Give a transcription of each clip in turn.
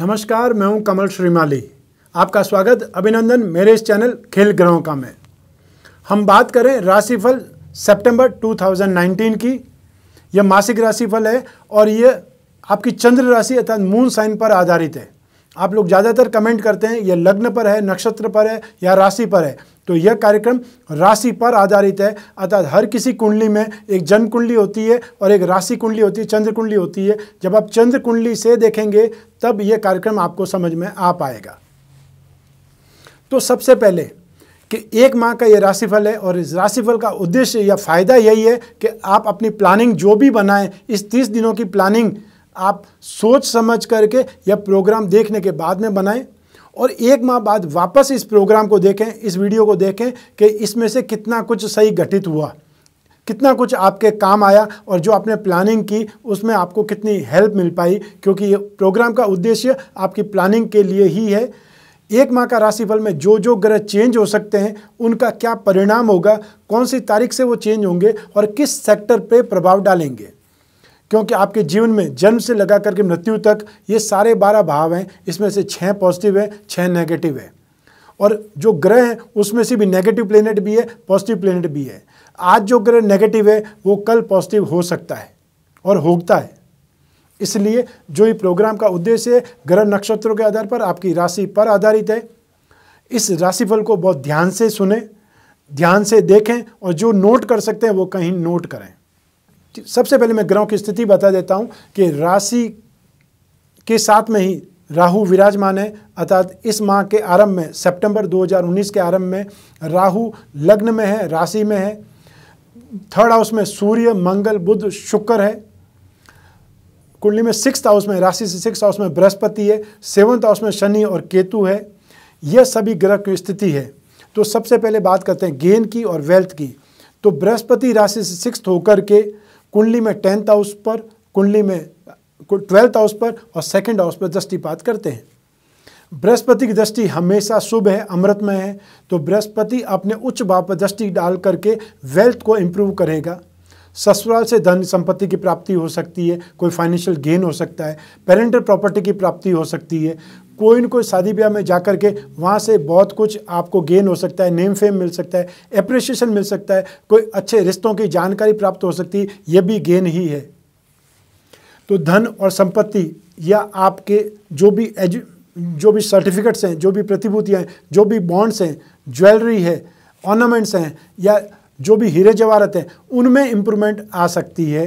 नमस्कार मैं हूं कमल श्रीमाली आपका स्वागत अभिनंदन मेरे इस चैनल खेल ग्रहों का में हम बात करें राशिफल सितंबर 2019 की यह मासिक राशिफल है और यह आपकी चंद्र राशि अर्थात मून साइन पर आधारित है आप लोग ज़्यादातर कमेंट करते हैं यह लग्न पर है नक्षत्र पर है या राशि पर है तो यह कार्यक्रम राशि पर आधारित है अर्थात हर किसी कुंडली में एक जन्म कुंडली होती है और एक राशि कुंडली होती है चंद्र कुंडली होती है जब आप चंद्र कुंडली से देखेंगे तब यह कार्यक्रम आपको समझ में आ पाएगा तो सबसे पहले कि एक माह का यह राशिफल है और इस राशिफल का उद्देश्य या फ़ायदा यही है कि आप अपनी प्लानिंग जो भी बनाएं इस तीस दिनों की प्लानिंग आप सोच समझ करके यह प्रोग्राम देखने के बाद में बनाएं और एक माह बाद वापस इस प्रोग्राम को देखें इस वीडियो को देखें कि इसमें से कितना कुछ सही घटित हुआ कितना कुछ आपके काम आया और जो आपने प्लानिंग की उसमें आपको कितनी हेल्प मिल पाई क्योंकि ये प्रोग्राम का उद्देश्य आपकी प्लानिंग के लिए ही है एक माह का राशिफल में जो जो ग्रह चेंज हो सकते हैं उनका क्या परिणाम होगा कौन सी तारीख से वो चेंज होंगे और किस सेक्टर पे प्रभाव डालेंगे क्योंकि आपके जीवन में जन्म से लगा करके मृत्यु तक ये सारे बारह भाव हैं इसमें से छः पॉजिटिव है छः नेगेटिव है और जो ग्रह हैं उसमें से भी नेगेटिव प्लेनेट भी है पॉजिटिव प्लेनेट भी है आज जो ग्रह नेगेटिव है वो कल पॉजिटिव हो सकता है और होता है इसलिए जो ये प्रोग्राम का उद्देश्य है ग्रह नक्षत्रों के आधार पर आपकी राशि पर आधारित है इस राशिफल को बहुत ध्यान से सुने ध्यान से देखें और जो नोट कर सकते हैं वो कहीं नोट करें सबसे पहले मैं ग्रहों की स्थिति बता देता हूं कि राशि के साथ में ही राहु विराजमान है अर्थात इस माह के आरंभ में सितंबर 2019 के आरंभ में राहु लग्न में है राशि में है थर्ड हाउस में सूर्य मंगल बुध शुक्र है कुंडली में सिक्स हाउस में राशि से सिक्स हाउस में बृहस्पति है सेवंथ हाउस में शनि और केतु है यह सभी ग्रह की स्थिति है तो सबसे पहले बात करते हैं गेन की और वेल्थ की तो बृहस्पति राशि से सिक्स होकर के कुंडली में टेंथ हाउस पर कुंडली में ट्वेल्थ हाउस पर और सेकेंड हाउस पर दृष्टिपात करते हैं बृहस्पति की दृष्टि हमेशा शुभ है अमृतमय है तो बृहस्पति अपने उच्च भाव पर दृष्टि डाल करके वेल्थ को इम्प्रूव करेगा ससुराल से धन संपत्ति की प्राप्ति हो सकती है कोई फाइनेंशियल गेन हो सकता है पेरेंटल प्रॉपर्टी की प्राप्ति हो सकती है कोई ना कोई शादी ब्याह में जा के वहाँ से बहुत कुछ आपको गेन हो सकता है नेम फेम मिल सकता है अप्रिसिएशन मिल सकता है कोई अच्छे रिश्तों की जानकारी प्राप्त हो सकती है ये भी गेन ही है तो धन और संपत्ति या आपके जो भी एजु जो भी सर्टिफिकेट्स हैं जो भी प्रतिभूतियाँ हैं जो भी बॉन्ड्स हैं ज्वेलरी है ऑर्नामेंट्स हैं या जो भी हीरे जवाहरत हैं उनमें इम्प्रूवमेंट आ सकती है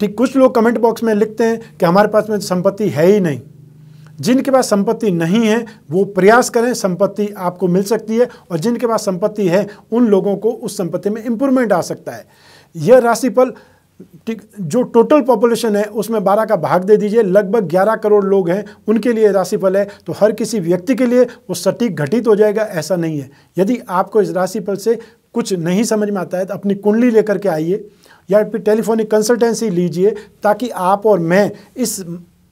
ठीक कुछ लोग कमेंट बॉक्स में लिखते हैं कि हमारे पास में संपत्ति है ही नहीं जिनके पास संपत्ति नहीं है वो प्रयास करें संपत्ति आपको मिल सकती है और जिनके पास संपत्ति है उन लोगों को उस संपत्ति में इम्प्रूवमेंट आ सकता है यह राशिफल ठीक जो टोटल पॉपुलेशन है उसमें बारह का भाग दे दीजिए लगभग ग्यारह करोड़ लोग हैं उनके लिए राशिफल है तो हर किसी व्यक्ति के लिए वो सटीक घटित हो जाएगा ऐसा नहीं है यदि आपको इस राशिफल से कुछ नहीं समझ में आता है तो अपनी कुंडली लेकर के आइए या फिर टेलीफोनिक कंसल्टेंसी लीजिए ताकि आप और मैं इस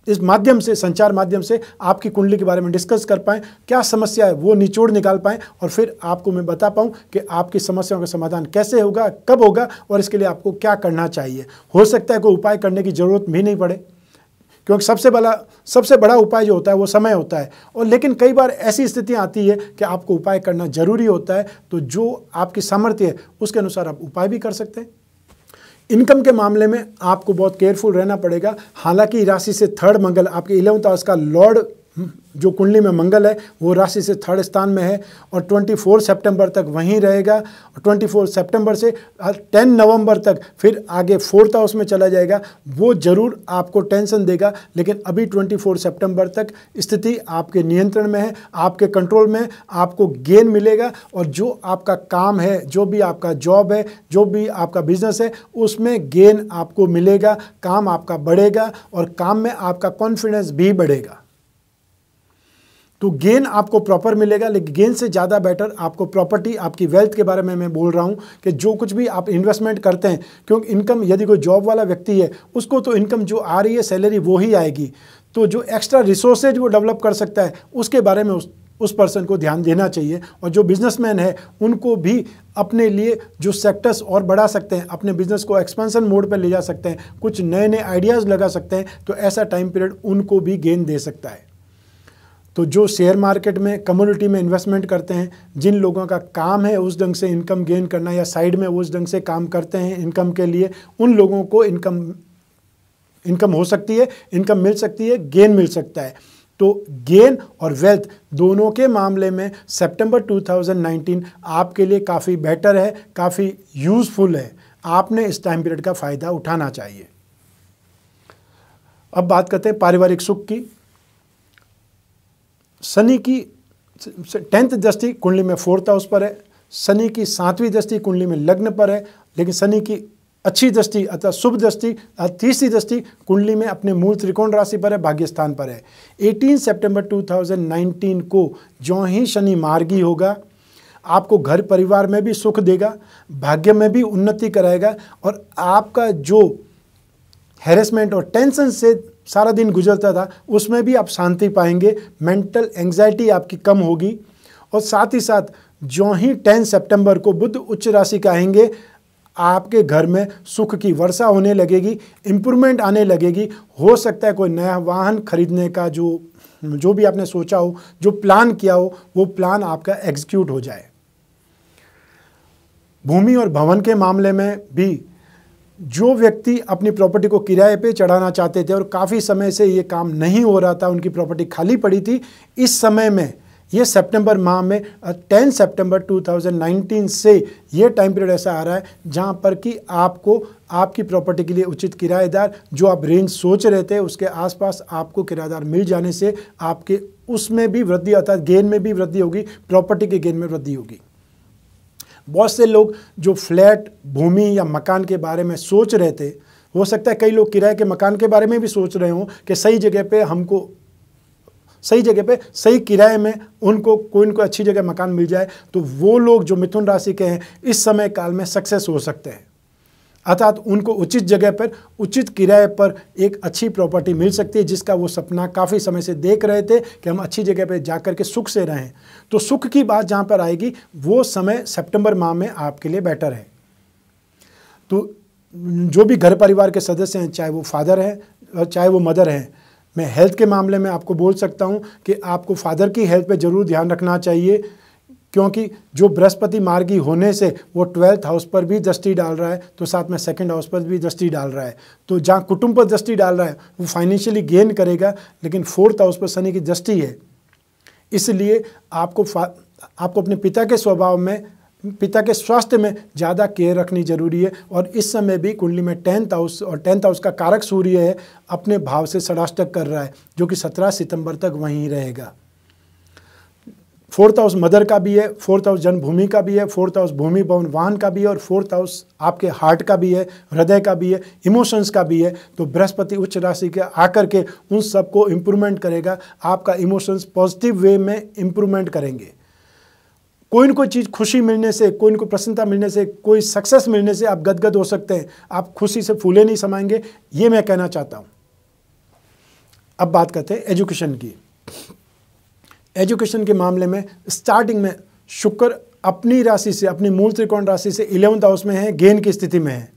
इस माध्यम से संचार माध्यम से आपकी कुंडली के बारे में डिस्कस कर पाएँ क्या समस्या है वो निचोड़ निकाल पाएँ और फिर आपको मैं बता पाऊँ कि आपकी समस्याओं का समाधान कैसे होगा कब होगा और इसके लिए आपको क्या करना चाहिए हो सकता है कोई उपाय करने की ज़रूरत भी नहीं पड़े क्योंकि सबसे बड़ा सबसे बड़ा उपाय जो होता है वो समय होता है और लेकिन कई बार ऐसी स्थितियाँ आती है कि आपको उपाय करना जरूरी होता है तो जो आपकी सामर्थ्य है उसके अनुसार आप उपाय भी कर सकते हैं इनकम के मामले में आपको बहुत केयरफुल रहना पड़ेगा हालांकि राशि से थर्ड मंगल आपके इलेवंथ हाउस का लॉर्ड जो कुंडली में मंगल है वो राशि से थर्ड स्थान में है और 24 सितंबर तक वहीं रहेगा 24 सितंबर से 10 नवंबर तक फिर आगे फोर्थ हाउस में चला जाएगा वो ज़रूर आपको टेंशन देगा लेकिन अभी 24 सितंबर तक स्थिति आपके नियंत्रण में है आपके कंट्रोल में आपको गेन मिलेगा और जो आपका काम है जो भी आपका जॉब है जो भी आपका बिजनेस है उसमें गेन आपको मिलेगा काम आपका बढ़ेगा और काम में आपका कॉन्फिडेंस भी बढ़ेगा तो गेन आपको प्रॉपर मिलेगा लेकिन गेन से ज़्यादा बेटर आपको प्रॉपर्टी आपकी वेल्थ के बारे में मैं बोल रहा हूँ कि जो कुछ भी आप इन्वेस्टमेंट करते हैं क्योंकि इनकम यदि कोई जॉब वाला व्यक्ति है उसको तो इनकम जो आ रही है सैलरी वो ही आएगी तो जो एक्स्ट्रा रिसोर्सेज वो डेवलप कर सकता है उसके बारे में उस उस पर्सन को ध्यान देना चाहिए और जो बिजनेसमैन है उनको भी अपने लिए जो सेक्टर्स और बढ़ा सकते हैं अपने बिजनेस को एक्सपेंशन मोड पर ले जा सकते हैं कुछ नए नए आइडियाज़ लगा सकते हैं तो ऐसा टाइम पीरियड उनको भी गेन दे सकता है तो जो शेयर मार्केट में कम्युनिटी में इन्वेस्टमेंट करते हैं जिन लोगों का काम है उस ढंग से इनकम गेन करना या साइड में उस ढंग से काम करते हैं इनकम के लिए उन लोगों को इनकम इनकम हो सकती है इनकम मिल सकती है गेन मिल सकता है तो गेन और वेल्थ दोनों के मामले में सितंबर 2019 आपके लिए काफ़ी बेटर है काफ़ी यूज़फुल है आपने इस टाइम पीरियड का फ़ायदा उठाना चाहिए अब बात करते हैं पारिवारिक सुख की शनि की टेंथ दृष्टि कुंडली में फोर्थ हाउस पर है शनि की सातवीं दृष्टि कुंडली में लग्न पर है लेकिन शनि की अच्छी दृष्टि अर्थात शुभ दृष्टि तीसरी दृष्टि कुंडली में अपने मूल त्रिकोण राशि पर है भाग्य स्थान पर है 18 सितंबर 2019 को जो ही शनि मार्गी होगा आपको घर परिवार में भी सुख देगा भाग्य में भी उन्नति कराएगा और आपका जो हैरेसमेंट और टेंशन से सारा दिन गुजरता था उसमें भी आप शांति पाएंगे मेंटल एंग्जाइटी आपकी कम होगी और साथ ही साथ जो ही टेन सितंबर को बुद्ध उच्च राशि का आएंगे आपके घर में सुख की वर्षा होने लगेगी इम्प्रूवमेंट आने लगेगी हो सकता है कोई नया वाहन खरीदने का जो जो भी आपने सोचा हो जो प्लान किया हो वो प्लान आपका एग्जीक्यूट हो जाए भूमि और भवन के मामले में भी जो व्यक्ति अपनी प्रॉपर्टी को किराए पे चढ़ाना चाहते थे और काफ़ी समय से ये काम नहीं हो रहा था उनकी प्रॉपर्टी खाली पड़ी थी इस समय में ये सितंबर माह में 10 सितंबर 2019 से ये टाइम पीरियड ऐसा आ रहा है जहाँ पर कि आपको आपकी प्रॉपर्टी के लिए उचित किराएदार जो आप रेंज सोच रहे थे उसके आसपास आपको किराएदार मिल जाने से आपके उसमें भी वृद्धि अर्थात गेन में भी वृद्धि होगी प्रॉपर्टी के गेन में वृद्धि होगी बहुत से लोग जो फ्लैट भूमि या मकान के बारे में सोच रहे थे हो सकता है कई लोग किराए के मकान के बारे में भी सोच रहे हों कि सही जगह पे हमको सही जगह पे सही किराए में उनको कोई इनको अच्छी जगह मकान मिल जाए तो वो लोग जो मिथुन राशि के हैं इस समय काल में सक्सेस हो सकते हैं अर्थात उनको उचित जगह पर उचित किराए पर एक अच्छी प्रॉपर्टी मिल सकती है जिसका वो सपना काफ़ी समय से देख रहे थे कि हम अच्छी जगह पर जा के सुख से रहें तो सुख की बात जहाँ पर आएगी वो समय सेप्टेम्बर माह में आपके लिए बेटर है तो जो भी घर परिवार के सदस्य हैं चाहे वो फादर हैं चाहे वो मदर हैं मैं हेल्थ के मामले में आपको बोल सकता हूँ कि आपको फादर की हेल्थ पे ज़रूर ध्यान रखना चाहिए क्योंकि जो बृहस्पति मार्गी होने से वो ट्वेल्थ हाउस पर भी दृष्टि डाल रहा है तो साथ में सेकेंड हाउस पर भी दृष्टि डाल रहा है तो जहाँ कुटुंब पर दृष्टि डाल रहा है वो फाइनेंशियली गेन करेगा लेकिन फोर्थ हाउस पर शनि की दृष्टि है इसलिए आपको आपको अपने पिता के स्वभाव में पिता के स्वास्थ्य में ज़्यादा केयर रखनी जरूरी है और इस समय भी कुंडली में टेंथ हाउस और टेंथ हाउस का कारक सूर्य है अपने भाव से षडाष्टक कर रहा है जो कि सत्रह सितंबर तक वहीं रहेगा फोर्थ हाउस मदर का भी है फोर्थ हाउस जन्मभूमि का भी है फोर्थ हाउस भूमि भवन वाहन का भी है और फोर्थ हाउस आपके हार्ट का भी है हृदय का भी है इमोशंस का भी है तो बृहस्पति उच्च राशि के आकर के उन सबको इम्प्रूवमेंट करेगा आपका इमोशंस पॉजिटिव वे में इम्प्रूवमेंट करेंगे कोई न कोई चीज़ खुशी मिलने से कोई न कोई प्रसन्नता मिलने से कोई सक्सेस मिलने से आप गदगद हो सकते हैं आप खुशी से फूले नहीं समाएंगे ये मैं कहना चाहता हूँ अब बात करते हैं एजुकेशन की एजुकेशन के मामले में स्टार्टिंग में शुक्र अपनी राशि से अपनी मूल त्रिकोण राशि से इलेवंथ हाउस में है गेन की स्थिति में है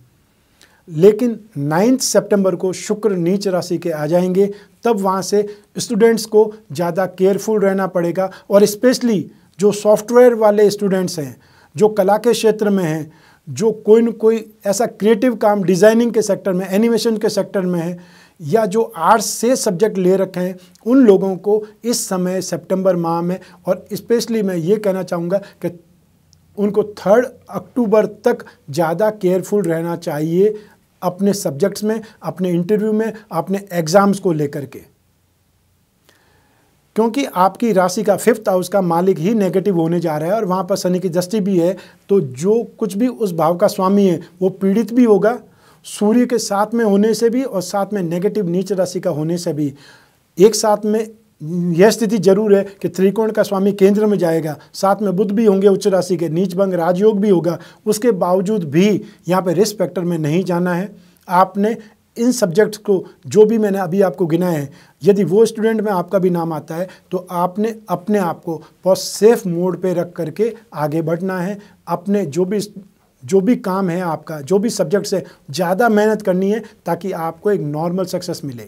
लेकिन नाइन्थ सितंबर को शुक्र नीच राशि के आ जाएंगे तब वहाँ से स्टूडेंट्स को ज़्यादा केयरफुल रहना पड़ेगा और स्पेशली जो सॉफ्टवेयर वाले स्टूडेंट्स हैं जो कला के क्षेत्र में हैं जो कोई न कोई ऐसा क्रिएटिव काम डिज़ाइनिंग के सेक्टर में एनिमेशन के सेक्टर में है या जो आर्ट्स से सब्जेक्ट ले रखे हैं उन लोगों को इस समय सितंबर माह में और स्पेशली मैं ये कहना चाहूँगा कि उनको थर्ड अक्टूबर तक ज़्यादा केयरफुल रहना चाहिए अपने सब्जेक्ट्स में अपने इंटरव्यू में अपने एग्ज़ाम्स को लेकर के क्योंकि आपकी राशि का फिफ्थ हाउस का मालिक ही नेगेटिव होने जा रहा है और वहाँ पर शनि की दृष्टि भी है तो जो कुछ भी उस भाव का स्वामी है वो पीड़ित भी होगा सूर्य के साथ में होने से भी और साथ में नेगेटिव नीच राशि का होने से भी एक साथ में यह स्थिति जरूर है कि त्रिकोण का स्वामी केंद्र में जाएगा साथ में बुद्ध भी होंगे उच्च राशि के नीच भंग राजयोग भी होगा उसके बावजूद भी यहाँ पर रिस्क फैक्टर में नहीं जाना है आपने इन सब्जेक्ट्स को जो भी मैंने अभी आपको गिनाए है यदि वो स्टूडेंट में आपका भी नाम आता है तो आपने अपने आप को बहुत सेफ मोड पे रख करके आगे बढ़ना है अपने जो भी जो भी काम है आपका जो भी सब्जेक्ट से ज़्यादा मेहनत करनी है ताकि आपको एक नॉर्मल सक्सेस मिले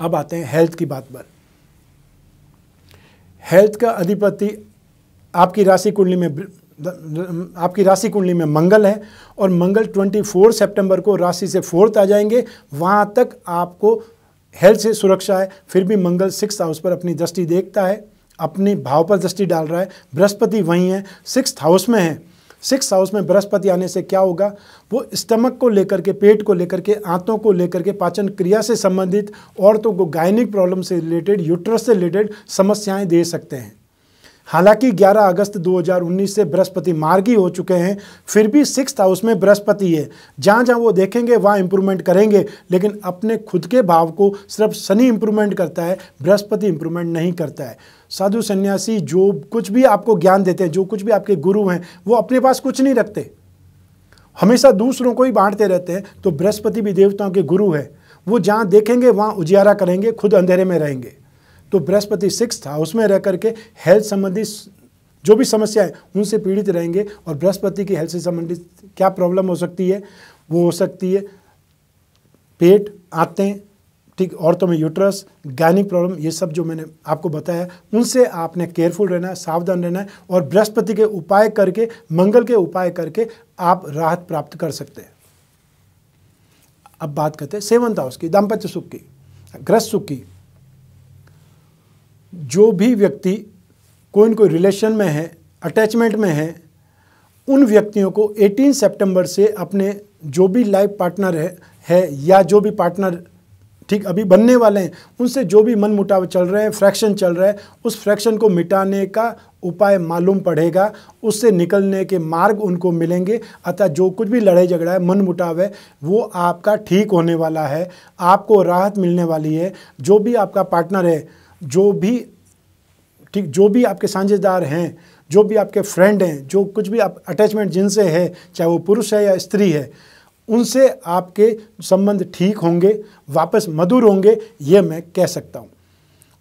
अब आते हैं हेल्थ की बात पर हेल्थ का अधिपति आपकी राशि कुंडली में आपकी राशि कुंडली में मंगल है और मंगल 24 सितंबर को राशि से फोर्थ आ जाएंगे वहाँ तक आपको हेल्थ से सुरक्षा है फिर भी मंगल सिक्स हाउस पर अपनी दृष्टि देखता है अपने भाव पर दृष्टि डाल रहा है बृहस्पति वहीं है सिक्स हाउस में है सिक्स हाउस में बृहस्पति आने से क्या होगा वो स्टमक को लेकर के पेट को लेकर के आंतों को लेकर के पाचन क्रिया से संबंधित औरतों को गायनिक प्रॉब्लम से रिलेटेड यूट्रस से रिलेटेड समस्याएं दे सकते हैं हालांकि 11 अगस्त 2019 से बृहस्पति मार्गी हो चुके हैं फिर भी सिक्स हाउस में बृहस्पति है जहाँ जहाँ वो देखेंगे वहाँ इंप्रूवमेंट करेंगे लेकिन अपने खुद के भाव को सिर्फ शनि इंप्रूवमेंट करता है बृहस्पति इंप्रूवमेंट नहीं करता है साधु सन्यासी जो कुछ भी आपको ज्ञान देते हैं जो कुछ भी आपके गुरु हैं वो अपने पास कुछ नहीं रखते हमेशा दूसरों को ही बांटते रहते हैं तो बृहस्पति भी देवताओं के गुरु है वो जहाँ देखेंगे वहाँ उजियारा करेंगे खुद अंधेरे में रहेंगे तो बृहस्पति सिक्स हाउस में रह करके हेल्थ संबंधी जो भी समस्या है उनसे पीड़ित रहेंगे और बृहस्पति की हेल्थ से संबंधित क्या प्रॉब्लम हो सकती है वो हो सकती है पेट आते ठीक औरतों में यूट्रस गैनिक प्रॉब्लम ये सब जो मैंने आपको बताया उनसे आपने केयरफुल रहना है सावधान रहना है और बृहस्पति के उपाय करके मंगल के उपाय करके आप राहत प्राप्त कर सकते हैं अब बात करते हैं सेवंथ हाउस की दाम्पत्य सुख की ग्रस्त सुख की जो भी व्यक्ति कोई न कोई रिलेशन में है अटैचमेंट में है उन व्यक्तियों को 18 सितंबर से अपने जो भी लाइफ पार्टनर है, है या जो भी पार्टनर ठीक अभी बनने वाले हैं उनसे जो भी मन मुटाव चल रहे हैं फ्रैक्शन चल रहा है उस फ्रैक्शन को मिटाने का उपाय मालूम पड़ेगा उससे निकलने के मार्ग उनको मिलेंगे अतः जो कुछ भी लड़ाई झगड़ा है मन मुटाव है वो आपका ठीक होने वाला है आपको राहत मिलने वाली है जो भी आपका पार्टनर है जो भी ठीक जो भी आपके साझेदार हैं जो भी आपके फ्रेंड हैं जो कुछ भी आप अटैचमेंट जिनसे है चाहे वो पुरुष है या स्त्री है उनसे आपके संबंध ठीक होंगे वापस मधुर होंगे ये मैं कह सकता हूँ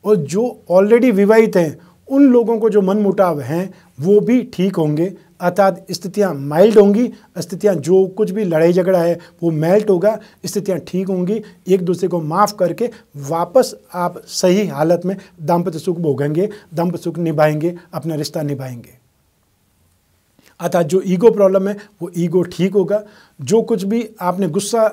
और जो ऑलरेडी विवाहित हैं उन लोगों को जो मनमुटाव हैं वो भी ठीक होंगे अर्थात स्थितियाँ माइल्ड होंगी स्थितियाँ जो कुछ भी लड़ाई झगड़ा है वो मेल्ट होगा स्थितियाँ ठीक होंगी एक दूसरे को माफ़ करके वापस आप सही हालत में दाम्पत्य सुख भोगेंगे दाम्पत्य सुख निभाएंगे अपना रिश्ता निभाएंगे अर्थात जो ईगो प्रॉब्लम है वो ईगो ठीक होगा जो कुछ भी आपने गुस्सा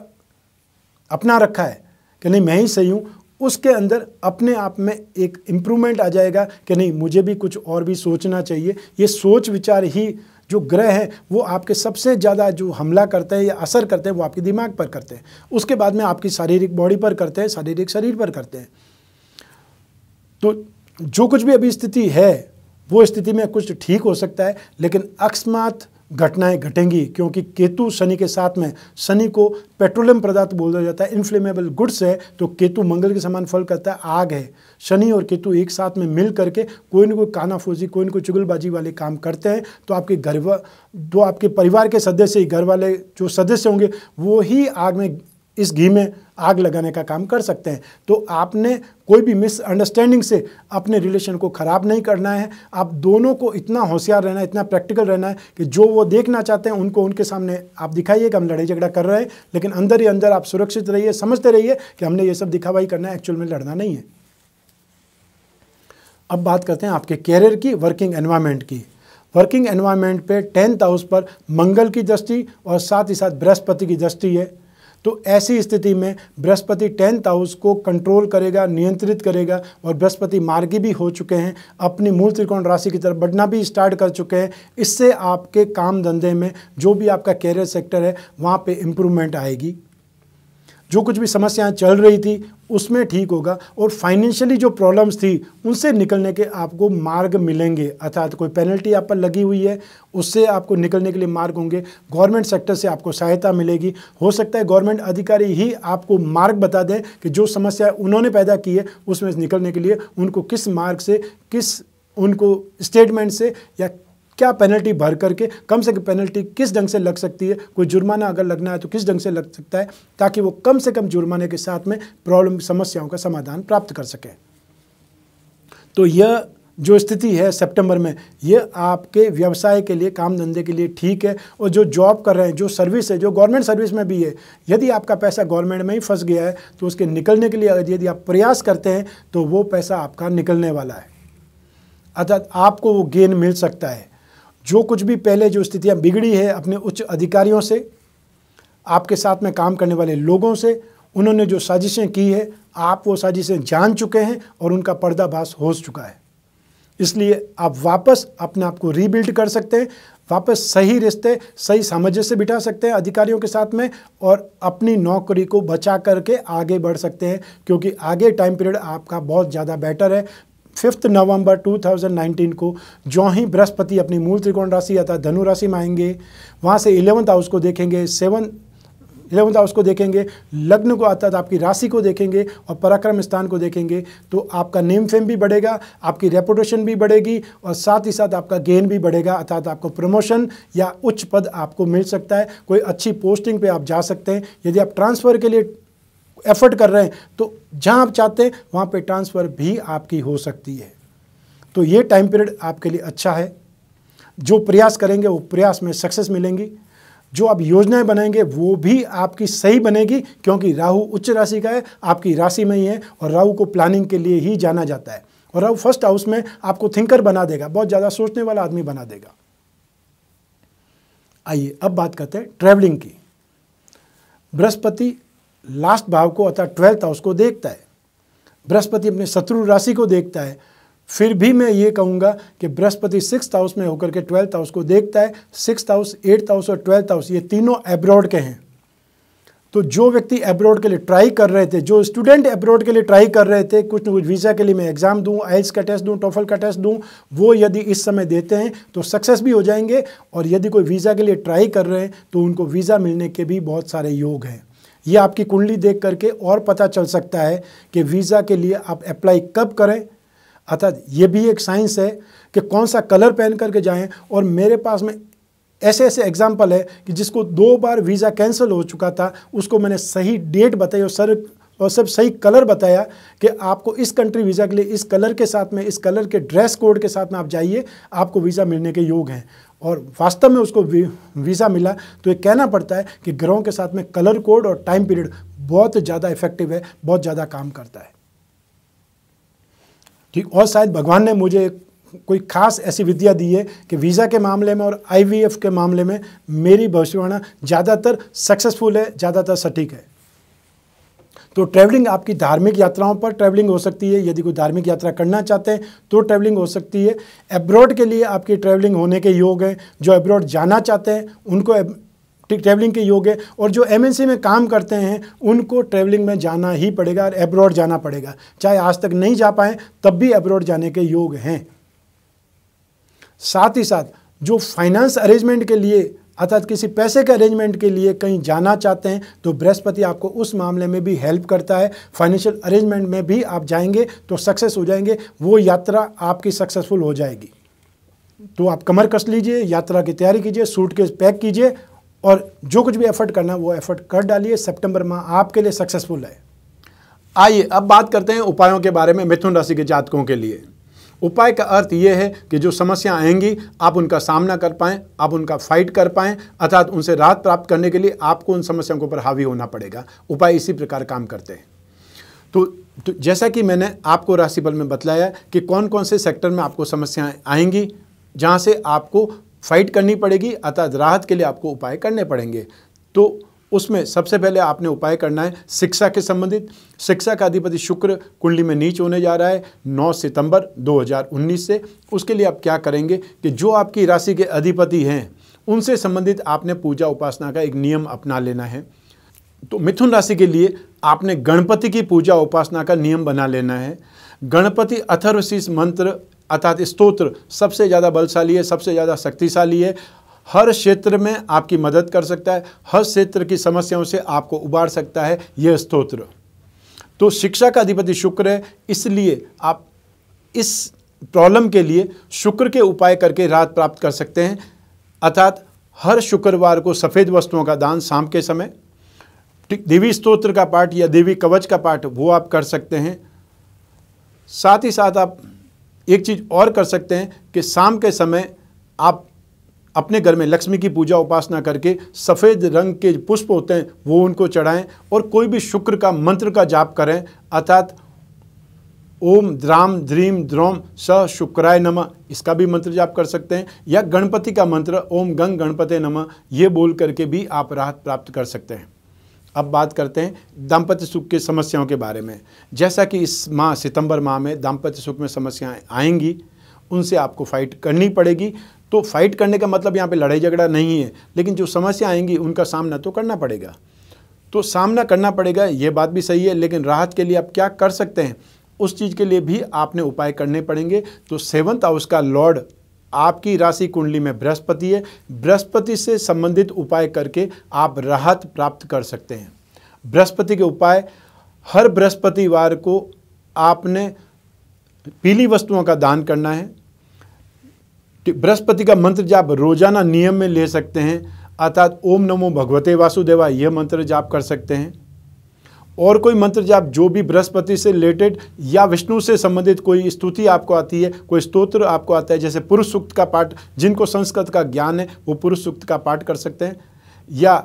अपना रखा है कि नहीं मैं ही सही हूँ उसके अंदर अपने आप में एक इम्प्रूवमेंट आ जाएगा कि नहीं मुझे भी कुछ और भी सोचना चाहिए ये सोच विचार ही जो ग्रह हैं वो आपके सबसे ज़्यादा जो हमला करते हैं या असर करते हैं वो आपके दिमाग पर करते हैं उसके बाद में आपकी शारीरिक बॉडी पर करते हैं शारीरिक शरीर पर करते हैं तो जो कुछ भी अभी स्थिति है वो स्थिति में कुछ ठीक हो सकता है लेकिन अकस्मात घटनाएं घटेंगी क्योंकि केतु शनि के साथ में शनि को पेट्रोलियम पदार्थ बोल दिया जाता है इनफ्लेमेबल गुड्स है तो केतु मंगल के समान फल करता है आग है शनि और केतु एक साथ में मिल करके कोई ना कोई कानाफोजी कोई ना कोई चुगलबाजी वाले काम करते हैं तो आपके घर जो तो आपके परिवार के सदस्य ही घर वाले जो सदस्य होंगे वो ही आग में इस घी में आग लगाने का काम कर सकते हैं तो आपने कोई भी मिसअंडरस्टैंडिंग से अपने रिलेशन को ख़राब नहीं करना है आप दोनों को इतना होशियार रहना है इतना प्रैक्टिकल रहना है कि जो वो देखना चाहते हैं उनको उनके सामने आप दिखाइए कि हम लड़ाई झगड़ा कर रहे हैं लेकिन अंदर ही अंदर आप सुरक्षित रहिए समझते रहिए कि हमने ये सब दिखावाई करना है एक्चुअल में लड़ना नहीं है अब बात करते हैं आपके कैरियर की वर्किंग एनवायरमेंट की वर्किंग एनवायरमेंट पे टेंथ हाउस पर मंगल की दृष्टि और साथ ही साथ बृहस्पति की दृष्टि है तो ऐसी स्थिति में बृहस्पति टेंथ हाउस को कंट्रोल करेगा नियंत्रित करेगा और बृहस्पति मार्गी भी हो चुके हैं अपनी मूल त्रिकोण राशि की तरफ बढ़ना भी स्टार्ट कर चुके हैं इससे आपके काम धंधे में जो भी आपका कैरियर सेक्टर है वहाँ पर इम्प्रूवमेंट आएगी जो कुछ भी समस्याएं चल रही थी उसमें ठीक होगा और फाइनेंशियली जो प्रॉब्लम्स थी उनसे निकलने के आपको मार्ग मिलेंगे अर्थात कोई पेनल्टी आप पर लगी हुई है उससे आपको निकलने के लिए मार्ग होंगे गवर्नमेंट सेक्टर से आपको सहायता मिलेगी हो सकता है गवर्नमेंट अधिकारी ही आपको मार्ग बता दें कि जो समस्या उन्होंने पैदा की है उसमें निकलने के लिए उनको किस मार्ग से किस उनको स्टेटमेंट से या क्या पेनल्टी भर करके कम से कम पेनल्टी किस ढंग से लग सकती है कोई जुर्माना अगर लगना है तो किस ढंग से लग सकता है ताकि वो कम से कम जुर्माने के साथ में प्रॉब्लम समस्याओं का समाधान प्राप्त कर सकें तो यह जो स्थिति है सितंबर में ये आपके व्यवसाय के लिए काम धंधे के लिए ठीक है और जो जॉब कर रहे हैं जो सर्विस है जो गवर्नमेंट सर्विस में भी है यदि आपका पैसा गवर्नमेंट में ही फंस गया है तो उसके निकलने के लिए यदि आप प्रयास करते हैं तो वो पैसा आपका निकलने वाला है अर्थात आपको वो गेन मिल सकता है जो कुछ भी पहले जो स्थितियाँ बिगड़ी है अपने उच्च अधिकारियों से आपके साथ में काम करने वाले लोगों से उन्होंने जो साजिशें की है आप वो साजिशें जान चुके हैं और उनका पर्दाभाश हो चुका है इसलिए आप वापस अपने आप को रीबिल्ड कर सकते हैं वापस सही रिश्ते सही सामंजस्य बिठा सकते हैं अधिकारियों के साथ में और अपनी नौकरी को बचा करके आगे बढ़ सकते हैं क्योंकि आगे टाइम पीरियड आपका बहुत ज़्यादा बेटर है फिफ्थ नवंबर 2019 को जो ही बृहस्पति अपनी मूल त्रिकोण राशि अर्थात धनु राशि में आएंगे वहाँ से इलेवंथ हाउस को देखेंगे सेवन इलेवंथ हाउस को देखेंगे लग्न को अर्थात आपकी राशि को देखेंगे और पराक्रम स्थान को देखेंगे तो आपका नेम फेम भी बढ़ेगा आपकी रेपुटेशन भी बढ़ेगी और साथ ही साथ आपका गेन भी बढ़ेगा अर्थात आपको प्रमोशन या उच्च पद आपको मिल सकता है कोई अच्छी पोस्टिंग पे आप जा सकते हैं यदि आप ट्रांसफ़र के लिए एफर्ट कर रहे हैं तो जहां आप चाहते हैं वहां पे ट्रांसफ़र भी आपकी हो सकती है तो ये टाइम पीरियड आपके लिए अच्छा है जो प्रयास करेंगे वो प्रयास में सक्सेस मिलेंगी जो आप योजनाएं बनाएंगे वो भी आपकी सही बनेगी क्योंकि राहु उच्च राशि का है आपकी राशि में ही है और राहु को प्लानिंग के लिए ही जाना जाता है और राहु फर्स्ट हाउस में आपको थिंकर बना देगा बहुत ज़्यादा सोचने वाला आदमी बना देगा आइए अब बात करते हैं ट्रैवलिंग की बृहस्पति लास्ट भाव को अर्थात ट्वेल्थ हाउस को देखता है बृहस्पति अपने शत्रु राशि को देखता है फिर भी मैं ये कहूँगा कि बृहस्पति सिक्स हाउस में होकर के ट्वेल्थ हाउस को देखता है सिक्स हाउस एट्थ हाउस और ट्वेल्थ हाउस ये तीनों एब्रॉड के हैं तो जो व्यक्ति एब्रॉड के लिए ट्राई कर रहे थे जो स्टूडेंट एब्रॉड के लिए ट्राई कर रहे थे कुछ ना कुछ वीज़ा के लिए मैं एग्ज़ाम दूँ आइल्स का टेस्ट दूँ टोफल का टेस्ट दूँ वो यदि इस समय देते हैं तो सक्सेस भी हो जाएंगे और यदि कोई वीज़ा के लिए ट्राई कर रहे हैं तो उनको वीज़ा मिलने के भी बहुत सारे योग हैं ये आपकी कुंडली देख करके और पता चल सकता है कि वीज़ा के लिए आप अप्लाई कब करें अर्थात ये भी एक साइंस है कि कौन सा कलर पहन करके जाएं और मेरे पास में ऐसे ऐसे एग्जाम्पल है कि जिसको दो बार वीज़ा कैंसिल हो चुका था उसको मैंने सही डेट बताई और सर और सब सही कलर बताया कि आपको इस कंट्री वीज़ा के लिए इस कलर के साथ में इस कलर के ड्रेस कोड के साथ में आप जाइए आपको वीज़ा मिलने के योग हैं और वास्तव में उसको वीज़ा मिला तो ये कहना पड़ता है कि ग्रहों के साथ में कलर कोड और टाइम पीरियड बहुत ज़्यादा इफेक्टिव है बहुत ज़्यादा काम करता है ठीक और शायद भगवान ने मुझे कोई खास ऐसी विद्या दी है कि वीज़ा के मामले में और आईवीएफ के मामले में मेरी भविष्यवाणी ज़्यादातर सक्सेसफुल है ज़्यादातर सटीक है तो ट्रैवलिंग आपकी धार्मिक यात्राओं पर ट्रैवलिंग हो सकती है यदि कोई धार्मिक यात्रा करना चाहते हैं तो ट्रैवलिंग हो सकती है एब्रॉड के लिए आपकी ट्रैवलिंग होने के योग हैं जो एब्रॉड जाना चाहते हैं उनको ट्रैवलिंग के योग है और जो एम में काम करते हैं उनको ट्रैवलिंग में जाना ही पड़ेगा और एब्रॉड जाना पड़ेगा चाहे आज तक नहीं जा पाए तब भी एब्रॉड जाने के योग हैं साथ ही साथ जो फाइनेंस अरेंजमेंट के लिए अर्थात किसी पैसे के अरेंजमेंट के लिए कहीं जाना चाहते हैं तो बृहस्पति आपको उस मामले में भी हेल्प करता है फाइनेंशियल अरेंजमेंट में भी आप जाएंगे तो सक्सेस हो जाएंगे वो यात्रा आपकी सक्सेसफुल हो जाएगी तो आप कमर कस लीजिए यात्रा की तैयारी कीजिए सूट के पैक कीजिए और जो कुछ भी एफर्ट करना है वो एफर्ट कर डालिए सितंबर माह आपके लिए सक्सेसफुल है आइए अब बात करते हैं उपायों के बारे में मिथुन राशि के जातकों के लिए उपाय का अर्थ ये है कि जो समस्या आएंगी आप उनका सामना कर पाएं आप उनका फाइट कर पाएँ अर्थात उनसे राहत प्राप्त करने के लिए आपको उन समस्याओं के ऊपर हावी होना पड़ेगा उपाय इसी प्रकार काम करते हैं तो, तो जैसा कि मैंने आपको राशिफल में बतलाया कि कौन कौन से सेक्टर में आपको समस्याएं आएंगी जहाँ से आपको फाइट करनी पड़ेगी अर्थात राहत के लिए आपको उपाय करने पड़ेंगे तो उसमें सबसे पहले आपने उपाय करना है शिक्षा के संबंधित शिक्षा का अधिपति शुक्र कुंडली में नीच होने जा रहा है 9 सितंबर 2019 से उसके लिए आप क्या करेंगे कि जो आपकी राशि के अधिपति हैं उनसे संबंधित आपने पूजा उपासना का एक नियम अपना लेना है तो मिथुन राशि के लिए आपने गणपति की पूजा उपासना का नियम बना लेना है गणपति अथर्वशीष मंत्र अर्थात स्तोत्र सबसे ज़्यादा बलशाली है सबसे ज़्यादा शक्तिशाली है हर क्षेत्र में आपकी मदद कर सकता है हर क्षेत्र की समस्याओं से आपको उबार सकता है यह स्तोत्र तो शिक्षा का अधिपति शुक्र है इसलिए आप इस प्रॉब्लम के लिए शुक्र के उपाय करके राहत प्राप्त कर सकते हैं अर्थात हर शुक्रवार को सफ़ेद वस्तुओं का दान शाम के समय देवी स्तोत्र का पाठ या देवी कवच का पाठ वो आप कर सकते हैं साथ ही साथ आप एक चीज़ और कर सकते हैं कि शाम के समय आप अपने घर में लक्ष्मी की पूजा उपासना करके सफ़ेद रंग के पुष्प होते हैं वो उनको चढ़ाएं और कोई भी शुक्र का मंत्र का जाप करें अर्थात ओम द्राम द्रीम द्रोम स शुक्राय नम इसका भी मंत्र जाप कर सकते हैं या गणपति का मंत्र ओम गंग गणपते नम ये बोल करके भी आप राहत प्राप्त कर सकते हैं अब बात करते हैं दाम्पत्य सुख की समस्याओं के बारे में जैसा कि इस माह सितंबर माह में दाम्पत्य सुख में समस्याएं आएंगी उनसे आपको फाइट करनी पड़ेगी तो फाइट करने का मतलब यहाँ पे लड़ाई झगड़ा नहीं है लेकिन जो समस्या आएंगी उनका सामना तो करना पड़ेगा तो सामना करना पड़ेगा ये बात भी सही है लेकिन राहत के लिए आप क्या कर सकते हैं उस चीज़ के लिए भी आपने उपाय करने पड़ेंगे तो सेवंथ हाउस का लॉर्ड आपकी राशि कुंडली में बृहस्पति है बृहस्पति से संबंधित उपाय करके आप राहत प्राप्त कर सकते हैं बृहस्पति के उपाय हर बृहस्पतिवार को आपने पीली वस्तुओं का दान करना है बृहस्पति का मंत्र जाप रोजाना नियम में ले सकते हैं अर्थात ओम नमो भगवते वासुदेवा यह मंत्र जाप कर सकते हैं और कोई मंत्र जाप जो भी बृहस्पति से रिलेटेड या विष्णु से संबंधित कोई स्तुति आपको आती है कोई स्तोत्र आपको आता है जैसे पुरुष सूक्त का पाठ जिनको संस्कृत का ज्ञान है वो पुरुष सूक्त का पाठ कर सकते हैं या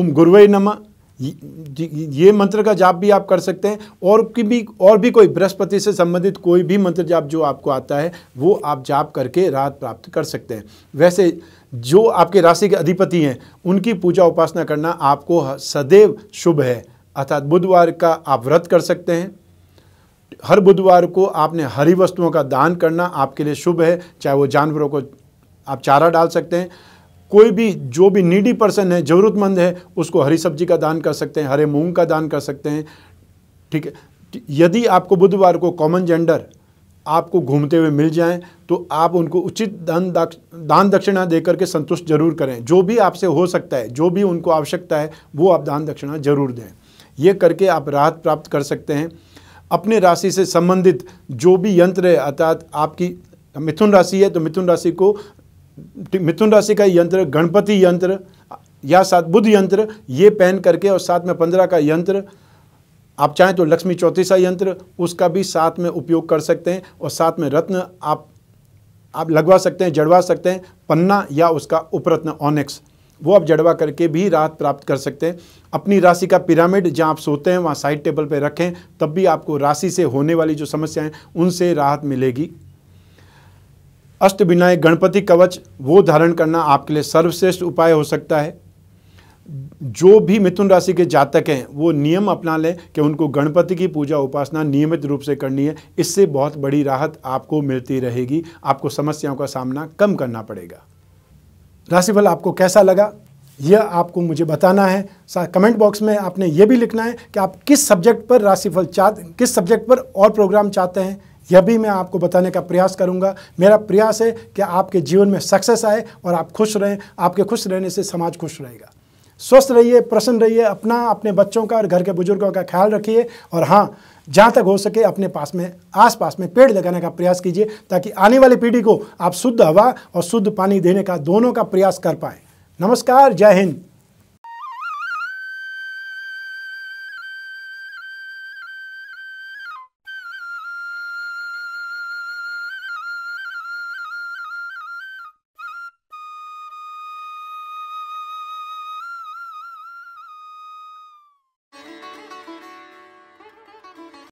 ओम गुरुवे नमः ये मंत्र का जाप भी आप कर सकते हैं और की भी और भी कोई बृहस्पति से संबंधित कोई भी मंत्र जाप जो आपको आता है वो आप जाप करके राहत प्राप्त कर सकते हैं वैसे जो आपके राशि के अधिपति हैं उनकी पूजा उपासना करना आपको सदैव शुभ है अर्थात बुधवार का आप व्रत कर सकते हैं हर बुधवार को आपने हरी वस्तुओं का दान करना आपके लिए शुभ है चाहे वो जानवरों को आप चारा डाल सकते हैं कोई भी जो भी नीडी पर्सन है ज़रूरतमंद है उसको हरी सब्जी का दान कर सकते हैं हरे मूंग का दान कर सकते हैं ठीक है यदि आपको बुधवार को कॉमन जेंडर आपको घूमते हुए मिल जाएं तो आप उनको उचित दान दान दक्षिणा दे करके संतुष्ट जरूर करें जो भी आपसे हो सकता है जो भी उनको आवश्यकता है वो आप दान दक्षिणा जरूर दें ये करके आप राहत प्राप्त कर सकते हैं अपने राशि से संबंधित जो भी यंत्र है अर्थात आपकी मिथुन राशि है तो मिथुन राशि को मिथुन राशि का यंत्र गणपति यंत्र या साथ बुद्ध यंत्र ये पहन करके और साथ में पंद्रह का यंत्र आप चाहें तो लक्ष्मी चौतीसा यंत्र उसका भी साथ में उपयोग कर सकते हैं और साथ में रत्न आप आप लगवा सकते हैं जड़वा सकते हैं पन्ना या उसका उपरत्न ऑनेक्स वो आप जड़वा करके भी राहत प्राप्त कर सकते हैं अपनी राशि का पिरामिड जहाँ आप सोते हैं वहाँ साइड टेबल पर रखें तब भी आपको राशि से होने वाली जो समस्याएं उनसे राहत मिलेगी अष्ट विनायक गणपति कवच वो धारण करना आपके लिए सर्वश्रेष्ठ उपाय हो सकता है जो भी मिथुन राशि के जातक हैं वो नियम अपना लें कि उनको गणपति की पूजा उपासना नियमित रूप से करनी है इससे बहुत बड़ी राहत आपको मिलती रहेगी आपको समस्याओं का सामना कम करना पड़ेगा राशिफल आपको कैसा लगा यह आपको मुझे बताना है कमेंट बॉक्स में आपने ये भी लिखना है कि आप किस सब्जेक्ट पर राशिफल चाह किस सब्जेक्ट पर और प्रोग्राम चाहते हैं यह भी मैं आपको बताने का प्रयास करूँगा मेरा प्रयास है कि आपके जीवन में सक्सेस आए और आप खुश रहें आपके खुश रहने से समाज खुश रहेगा स्वस्थ रहिए प्रसन्न रहिए अपना अपने बच्चों का और घर के बुजुर्गों का ख्याल रखिए और हाँ जहाँ तक हो सके अपने पास में आस पास में पेड़ लगाने का प्रयास कीजिए ताकि आने वाली पीढ़ी को आप शुद्ध हवा और शुद्ध पानी देने का दोनों का प्रयास कर पाएँ नमस्कार जय हिंद